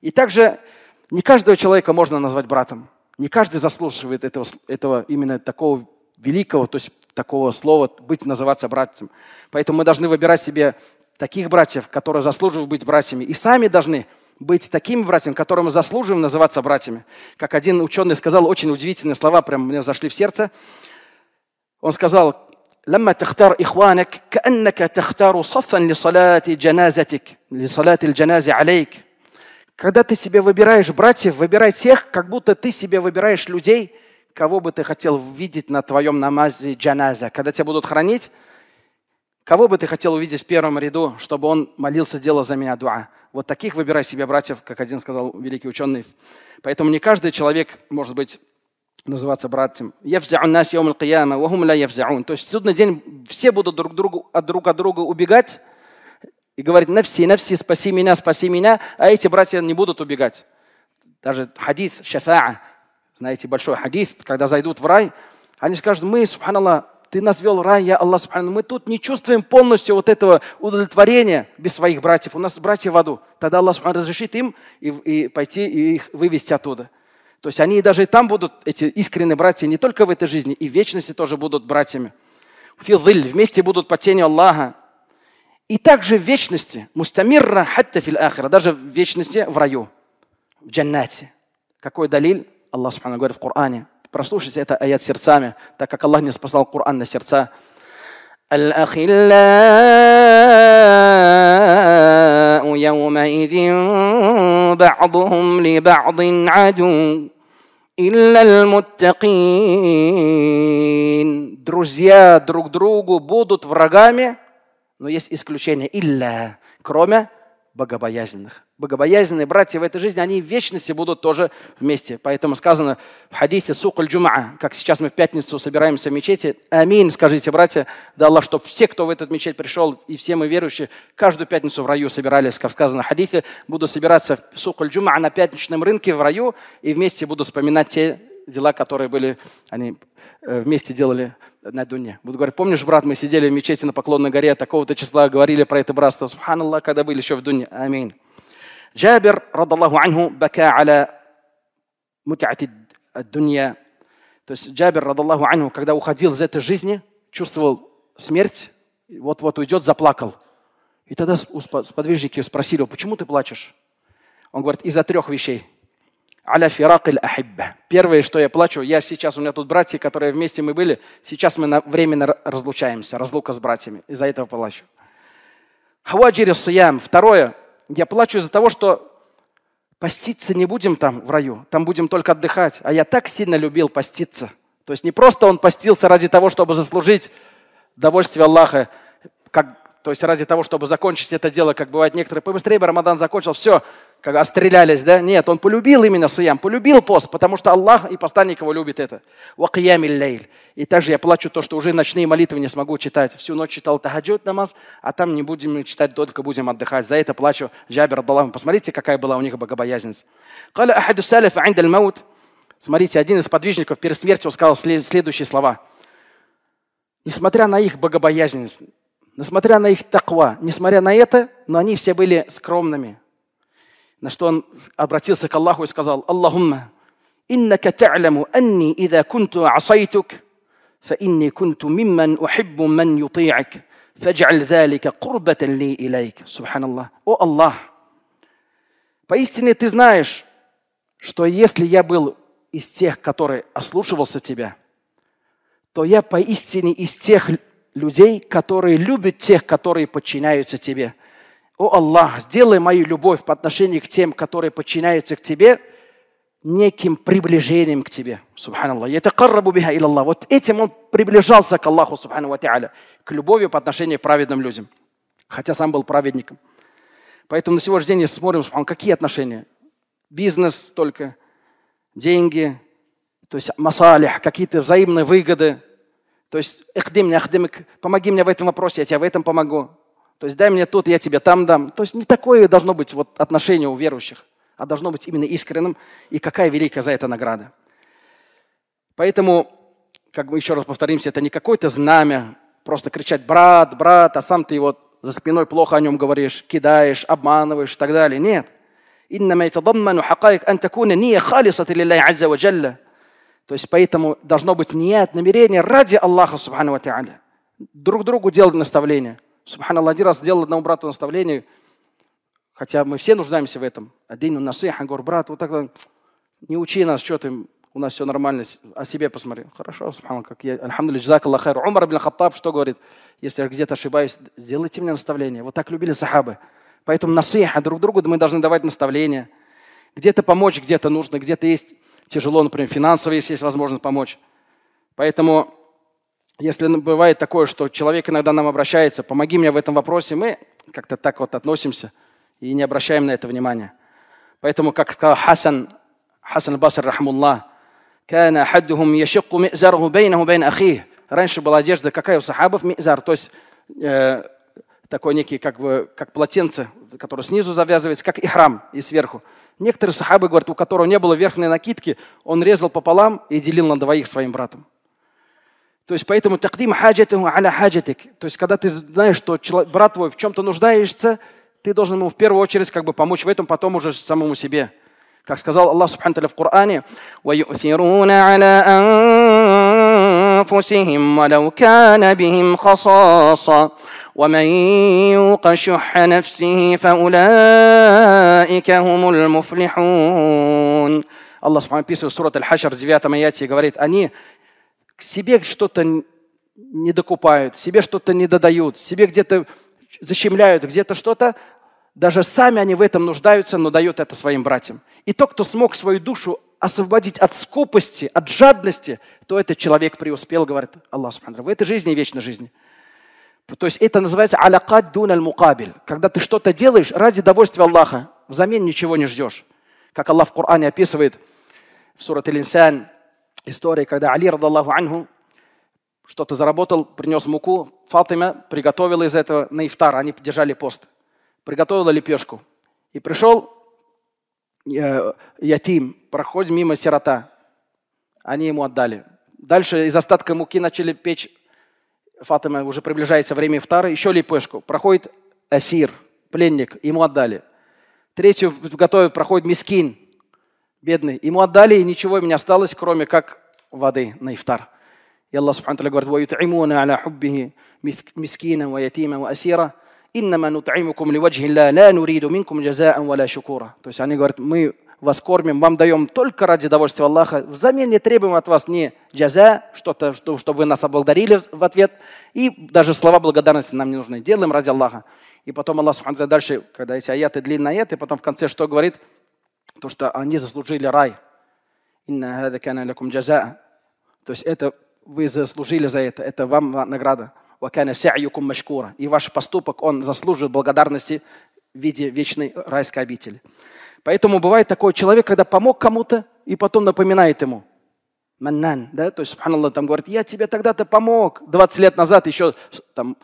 И также не каждого человека можно назвать братом. Не каждый заслуживает этого, этого именно такого великого, то есть такого слова быть, называться братцем. Поэтому мы должны выбирать себе таких братьев, которые заслуживают быть братьями. И сами должны быть такими братьями, которым мы заслуживаем называться братьями. Как один ученый сказал, очень удивительные слова, прям мне зашли в сердце. Он сказал, لما تختار إخوانك كأنك تختار صفا لصلاة جنازتك لصلاة الجنازة عليك когда ты себе выбираешь братьев, выбирай тех, как будто ты себе выбираешь людей, кого бы ты хотел видеть на твоем намазе джаназа. Когда тебя будут хранить, кого бы ты хотел увидеть в первом ряду, чтобы он молился, делал за меня дуа. Вот таких выбирай себе братьев, как один сказал великий ученый. Поэтому не каждый человек может быть называться братьям. нас То есть в судный день все будут друг, другу, от друг от друга убегать, и говорит, на все, на все спаси меня, спаси меня, а эти братья не будут убегать. Даже хадис шафаа, знаете, большой хадис, когда зайдут в рай, они скажут, мы, субханаллах, ты нас вел в рай, я Аллах, субханаллах, мы тут не чувствуем полностью вот этого удовлетворения без своих братьев, у нас братья в аду. Тогда Аллах, субханаллах, разрешит им и, и пойти и их вывести оттуда. То есть они даже и там будут, эти искренние братья, не только в этой жизни, и в вечности тоже будут братьями. Филдыль, вместе будут по тени Аллаха. И также в вечности, мустамирра хатта фил ахира, даже в вечности в раю, в джаннате. Какой далил Аллах Субхану говорит в Коране. Прослушайте это аят сердцами, так как Аллах не спасал Коран на сердца. Друзья друг другу будут врагами но есть исключение. Илля, кроме богобоязненных. Богобоязненные братья в этой жизни, они в вечности будут тоже вместе. Поэтому сказано в хадисе сук джума как сейчас мы в пятницу собираемся в мечети. Аминь, скажите, братья, да Аллах, чтобы все, кто в этот мечеть пришел, и все мы верующие, каждую пятницу в раю собирались, как сказано в хадисе, буду собираться в сук джума на пятничном рынке в раю, и вместе буду вспоминать те дела, которые были, они э, вместе делали на Дуне. Буду говорить, помнишь, брат, мы сидели в мечети на Поклонной горе, такого-то числа говорили про это братство, субханаллах, когда были еще в Дуне. Аминь. Джабир, радаллаху анху, бака аля мутяти дунья. То есть Джабир, радаллаху анху, когда уходил из этой жизни, чувствовал смерть, вот-вот уйдет, заплакал. И тогда сподвижники спросили, почему ты плачешь? Он говорит, из-за трех вещей – Аля фирак иль ахибба. Первое, что я плачу, я сейчас, у меня тут братья, которые вместе мы были, сейчас мы на, временно разлучаемся, разлука с братьями. Из-за этого плачу. Хаваджири сиям. Второе, я плачу из-за того, что поститься не будем там в раю, там будем только отдыхать. А я так сильно любил поститься. То есть не просто он постился ради того, чтобы заслужить довольствие Аллаха, как то есть ради того, чтобы закончить это дело, как бывает некоторые, побыстрее бы Рамадан закончил, все, как отстрелялись, да? Нет, он полюбил именно Саям, полюбил пост, потому что Аллах и постанник его любит это. И также я плачу то, что уже ночные молитвы не смогу читать. Всю ночь читал тахаджуд намаз, а там не будем читать, только будем отдыхать. За это плачу Джабир Аддалам. Посмотрите, какая была у них богобоязненность. Смотрите, один из подвижников перед смертью сказал следующие слова. Несмотря на их богобоязненность, Несмотря на их таква, несмотря на это, но они все были скромными. На что он обратился к Аллаху и сказал, «Аллахумма, иннака та'ляму анни ида кунту асайтук, фа инни кунту мимман ухиббу ман юти'ак, фадж'аль залика курбатан ли илайк». Субханаллах. О Аллах! Поистине ты знаешь, что если я был из тех, которые ослушивался тебя, то я поистине из тех людей, которые любят тех, которые подчиняются тебе. О Аллах, сделай мою любовь по отношению к тем, которые подчиняются к тебе, неким приближением к тебе. Субханаллах. биха илаллах. Вот этим он приближался к Аллаху, субхану к любовью по отношению к праведным людям. Хотя сам был праведником. Поэтому на сегодняшний день смотрим, субхан, какие отношения. Бизнес только, деньги, то есть масалих, какие-то взаимные выгоды, то есть, эхдим, ахдимик, помоги мне в этом вопросе, я тебе в этом помогу. То есть, дай мне тут, я тебе там дам. То есть, не такое должно быть вот отношение у верующих, а должно быть именно искренним. И какая великая за это награда. Поэтому, как мы еще раз повторимся, это не какое-то знамя, просто кричать «брат, брат», а сам ты вот за спиной плохо о нем говоришь, кидаешь, обманываешь и так далее. Нет. То есть поэтому должно быть ният, намерения ради Аллаха, субхану ва Друг другу делать наставление. Субханаллах, один раз сделал одному брату наставление, хотя мы все нуждаемся в этом. Один у нас, я говорю, брат, вот так не учи нас, что ты, у нас все нормально, о себе посмотри. Хорошо, субханаллах, как я, альхамдулилля, джазак Аллах хайр. Умар ибн Хаттаб что говорит? Если я где-то ошибаюсь, сделайте мне наставление. Вот так любили сахабы. Поэтому насыха друг другу мы должны давать наставления. Где-то помочь, где-то нужно, где-то есть тяжело, например, финансово, если есть возможность помочь. Поэтому, если бывает такое, что человек иногда нам обращается, помоги мне в этом вопросе, мы как-то так вот относимся и не обращаем на это внимания. Поэтому, как сказал Хасан, Хасан Баср, рахмуллах, Раньше была одежда, какая у сахабов мизар, то есть э, такой некий, как бы, как полотенце, которое снизу завязывается, как и храм, и сверху. Некоторые сахабы говорят, у которого не было верхней накидки, он резал пополам и делил на двоих своим братом. То есть поэтому тахдим хаджатиху аля хаджатик. То есть когда ты знаешь, что брат твой в чем-то нуждаешься, ты должен ему в первую очередь как бы помочь в этом, потом уже самому себе. Как сказал Аллах Субхану в Коране, أنفسهم ولو كان بهم خصاصة ومن يوق شح نفسه فأولئك هم المفلحون Аллах Субхану описывает сурат аль 9 аяте, говорит, они к себе что-то не докупают, себе что-то не додают, себе где-то защемляют, где-то что-то, даже сами они в этом нуждаются, но дают это своим братьям. И тот, кто смог свою душу освободить от скупости, от жадности, то этот человек преуспел, говорит Аллах Субхану в этой жизни и вечной жизни. То есть это называется алякад дун аль мукабель. Когда ты что-то делаешь ради довольствия Аллаха, взамен ничего не ждешь. Как Аллах в Коране описывает в сурат Аль-Инсан когда Али, радаллаху анху, что-то заработал, принес муку, Фатима приготовила из этого на ифтар, они держали пост. Приготовила лепешку. И пришел Э, ятим, проходит мимо сирота. Они ему отдали. Дальше из остатка муки начали печь, Фатима уже приближается время втары, еще лепешку. Проходит асир, пленник, ему отдали. Третью готовит, проходит мискин, бедный. Ему отдали, и ничего им не осталось, кроме как воды на ифтар. И Аллах Субхану говорит, «Ваютимуна аля хуббихи мискина ва ятима ва асира». «Иннама нутаимукум ли ла ла нуриду минкум джазаан ва ла шукура». То есть они говорят, мы вас кормим, вам даем только ради довольствия Аллаха. Взамен не требуем от вас ни джаза, что-то, что, чтобы вы нас облагодарили в ответ. И даже слова благодарности нам не нужны. Делаем ради Аллаха. И потом Аллах Субхану дальше, когда эти аяты длинные аяты, потом в конце что говорит? То, что они заслужили рай. То есть это вы заслужили за это, это вам награда. «Вакана сяйюкум машкура». И ваш поступок, он заслуживает благодарности в виде вечной райской обители. Поэтому бывает такой человек, когда помог кому-то и потом напоминает ему. Маннан, да, то есть, субханаллах, там говорит, я тебе тогда-то помог. 20 лет назад еще там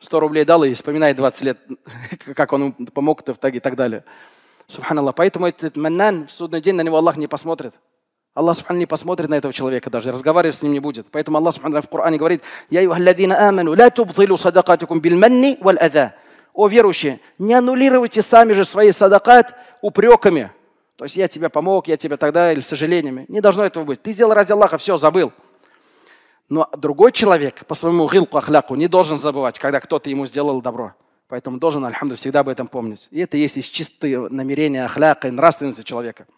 100 рублей дал и вспоминает 20 лет, как он помог то и так далее. Субханаллах. Поэтому этот маннан в судный день на него Аллах не посмотрит. Аллах Субхану не посмотрит на этого человека даже, разговаривать с ним не будет. Поэтому Аллах Субхану в Коране говорит, «Я юхалладина аману, ла тубдилу садакатикум бильманни валь ада». О верующие, не аннулируйте сами же свои садакат упреками. То есть я тебе помог, я тебе тогда, или сожалениями. Не должно этого быть. Ты сделал ради Аллаха, все, забыл. Но другой человек по своему гилку, ахляку не должен забывать, когда кто-то ему сделал добро. Поэтому должен, альхамду, всегда об этом помнить. И это есть из чистые намерения, ахляка и нравственности человека.